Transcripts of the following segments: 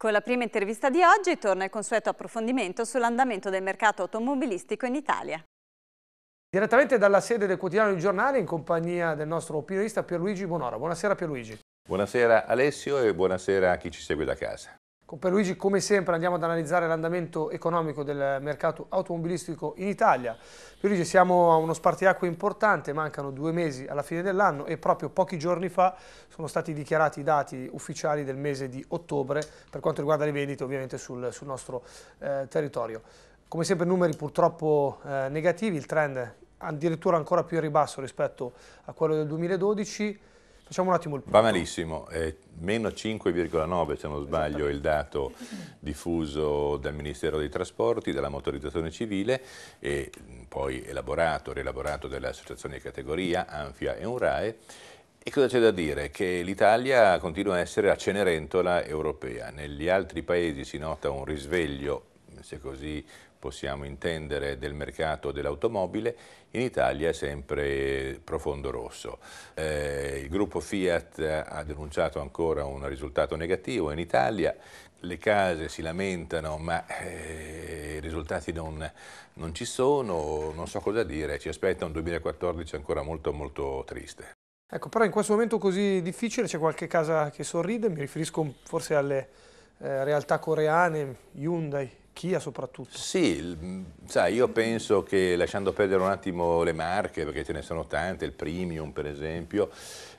Con la prima intervista di oggi torna il consueto approfondimento sull'andamento del mercato automobilistico in Italia. Direttamente dalla sede del quotidiano Il Giornale in compagnia del nostro opinionista Pierluigi Bonora. Buonasera Pierluigi. Buonasera Alessio e buonasera a chi ci segue da casa. Con Perluigi, come sempre, andiamo ad analizzare l'andamento economico del mercato automobilistico in Italia. Perluigi, siamo a uno spartiacque importante, mancano due mesi alla fine dell'anno e proprio pochi giorni fa sono stati dichiarati i dati ufficiali del mese di ottobre per quanto riguarda le vendite ovviamente sul, sul nostro eh, territorio. Come sempre numeri purtroppo eh, negativi, il trend addirittura ancora più a ribasso rispetto a quello del 2012, Facciamo un attimo il punto. Va malissimo, è meno 5,9 se non sbaglio il dato diffuso dal Ministero dei Trasporti, dalla motorizzazione civile e poi elaborato, rielaborato dalle associazioni di categoria, Anfia e UNRAE. E cosa c'è da dire? Che l'Italia continua a essere la cenerentola europea. Negli altri paesi si nota un risveglio, se così possiamo intendere, del mercato dell'automobile, in Italia è sempre profondo rosso. Eh, il gruppo Fiat ha denunciato ancora un risultato negativo in Italia, le case si lamentano ma eh, i risultati non, non ci sono, non so cosa dire, ci aspetta un 2014 ancora molto molto triste. Ecco, però in questo momento così difficile c'è qualche casa che sorride, mi riferisco forse alle eh, realtà coreane, Hyundai, Turchia soprattutto? Sì, mm, sai, io penso che lasciando perdere un attimo le marche, perché ce ne sono tante, il premium per esempio,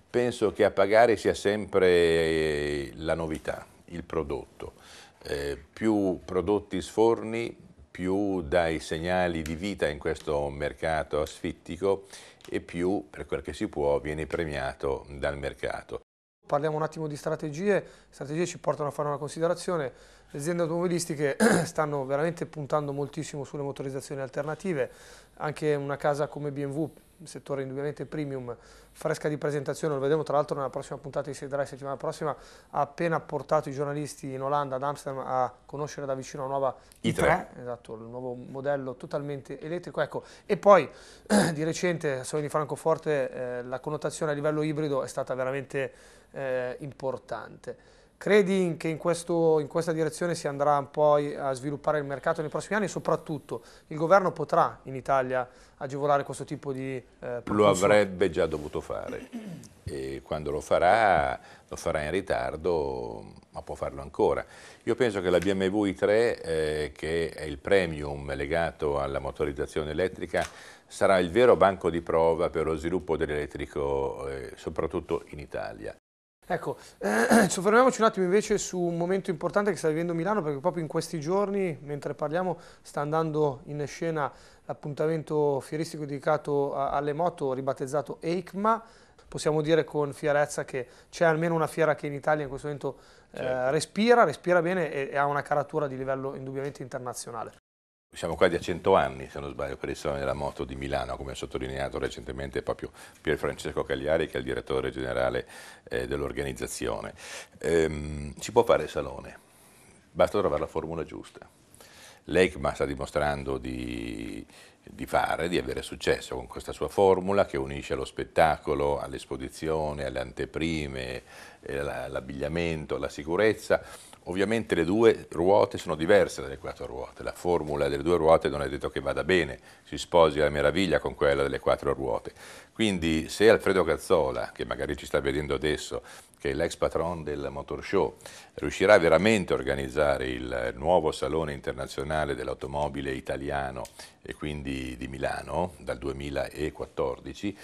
penso che a pagare sia sempre eh, la novità, il prodotto. Eh, più prodotti sforni, più dai segnali di vita in questo mercato asfittico e più, per quel che si può, viene premiato dal mercato. Parliamo un attimo di strategie, strategie ci portano a fare una considerazione le aziende automobilistiche stanno veramente puntando moltissimo sulle motorizzazioni alternative, anche una casa come BMW, settore indubbiamente premium, fresca di presentazione, lo vedremo tra l'altro nella prossima puntata di Sedrai, settimana prossima, ha appena portato i giornalisti in Olanda, ad Amsterdam, a conoscere da vicino la nuova i3, I3. Esatto, il nuovo modello totalmente elettrico. Ecco. E poi di recente, a Sony Francoforte, eh, la connotazione a livello ibrido è stata veramente eh, importante. Credi che in, questo, in, questa direzione si andrà poi a sviluppare il mercato nei prossimi anni e soprattutto il governo potrà in Italia agevolare questo tipo di eh, Lo avrebbe già dovuto fare e quando lo farà lo farà in ritardo ma può farlo ancora. Io penso che la BMW i3 eh, che è il premium legato alla motorizzazione elettrica sarà il vero banco di prova per lo sviluppo dell'elettrico eh, soprattutto in Italia. Ecco, eh, soffermiamoci un attimo invece su un momento importante che sta vivendo Milano perché proprio in questi giorni, mentre parliamo, sta andando in scena l'appuntamento fieristico dedicato a, alle moto ribattezzato EICMA. Possiamo dire con fierezza che c'è almeno una fiera che in Italia in questo momento eh, certo. respira, respira bene e, e ha una caratura di livello indubbiamente internazionale. Siamo quasi a 100 anni, se non sbaglio, per il Salone della Moto di Milano, come ha sottolineato recentemente proprio Pier Francesco Cagliari, che è il direttore generale eh, dell'organizzazione. Ehm, si può fare il salone, basta trovare la formula giusta. L'ECMA sta dimostrando di, di fare, di avere successo con questa sua formula che unisce lo spettacolo, all'esposizione, alle anteprime, eh, all'abbigliamento, alla sicurezza, Ovviamente le due ruote sono diverse dalle quattro ruote, la formula delle due ruote non è detto che vada bene, si sposi alla meraviglia con quella delle quattro ruote. Quindi se Alfredo Cazzola, che magari ci sta vedendo adesso, che è l'ex patron del Motor Show, riuscirà veramente a organizzare il nuovo Salone Internazionale dell'Automobile Italiano e quindi di Milano dal 2014,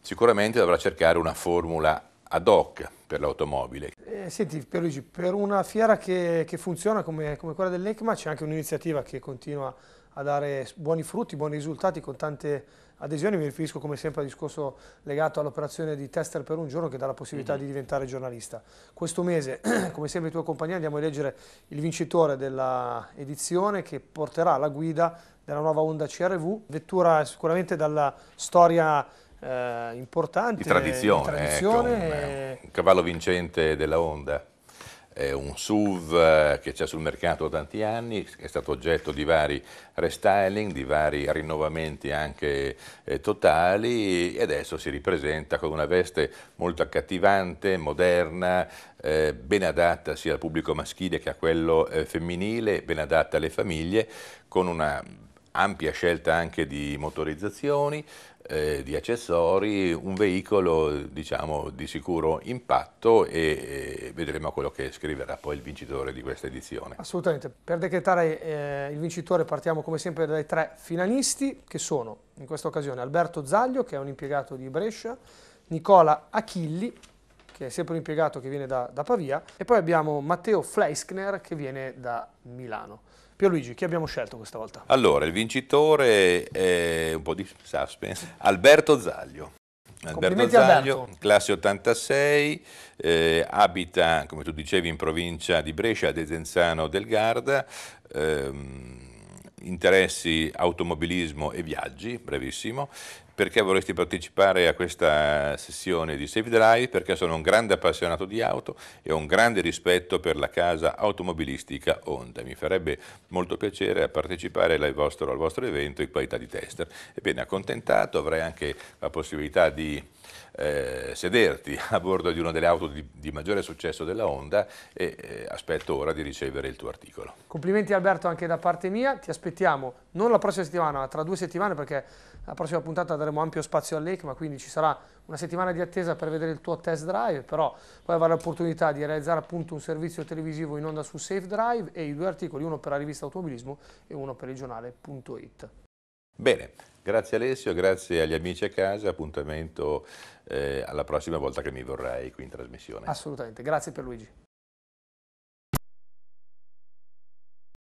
sicuramente dovrà cercare una formula ad hoc per l'automobile. Eh, senti Pierluigi, per una fiera che, che funziona come, come quella dell'ECMA c'è anche un'iniziativa che continua a dare buoni frutti, buoni risultati con tante adesioni, mi riferisco come sempre al discorso legato all'operazione di tester per un giorno che dà la possibilità mm -hmm. di diventare giornalista. Questo mese, come sempre in tua compagnia, andiamo a eleggere il vincitore dell'edizione che porterà la guida della nuova Honda CRV, vettura eh, sicuramente dalla storia eh, importante. Di tradizione. Di ecco, tradizione ecco, un, un, cavallo vincente della Honda. È un SUV eh, che c'è sul mercato da tanti anni, è stato oggetto di vari restyling, di vari rinnovamenti anche eh, totali e adesso si ripresenta con una veste molto accattivante, moderna, eh, ben adatta sia al pubblico maschile che a quello eh, femminile, ben adatta alle famiglie, con una ampia scelta anche di motorizzazioni, eh, di accessori, un veicolo diciamo, di sicuro impatto e, e, vedremo quello che scriverà poi il vincitore di questa edizione. Assolutamente, per decretare eh, il vincitore partiamo come sempre dai tre finalisti che sono in questa occasione Alberto Zaglio che è un impiegato di Brescia, Nicola Achilli che è sempre un impiegato che viene da, da Pavia, e poi abbiamo Matteo Fleischner che viene da Milano. Pierluigi, chi abbiamo scelto questa volta? Allora, il vincitore è un po' di suspense, Alberto Zaglio. Alberto Zaglio, Alberto. classe 86, eh, abita, come tu dicevi, in provincia di Brescia, a Desenzano del Garda, ehm, interessi automobilismo e viaggi, brevissimo, perché vorresti partecipare a questa sessione di Safe Drive, perché sono un grande appassionato di auto e ho un grande rispetto per la casa automobilistica Honda. Mi farebbe molto piacere partecipare al vostro, al vostro evento in qualità di tester. Ebbene, accontentato, avrei anche la possibilità di eh, sederti a bordo di una delle auto di, di maggiore successo della Honda e eh, aspetto ora di ricevere il tuo articolo. Complimenti Alberto anche da parte mia, ti aspettiamo non la prossima settimana, ma tra due settimane perché la prossima puntata da daremo ampio spazio all'ECMA, quindi ci sarà una settimana di attesa per vedere il tuo test drive, però poi avrai l'opportunità di realizzare appunto un servizio televisivo in onda su Safe Drive e i due articoli, uno per la rivista Automobilismo e uno per il giornale.it. Bene, grazie Alessio, grazie agli amici a casa, appuntamento eh, alla prossima volta che mi vorrai qui in trasmissione. Assolutamente, grazie per Luigi.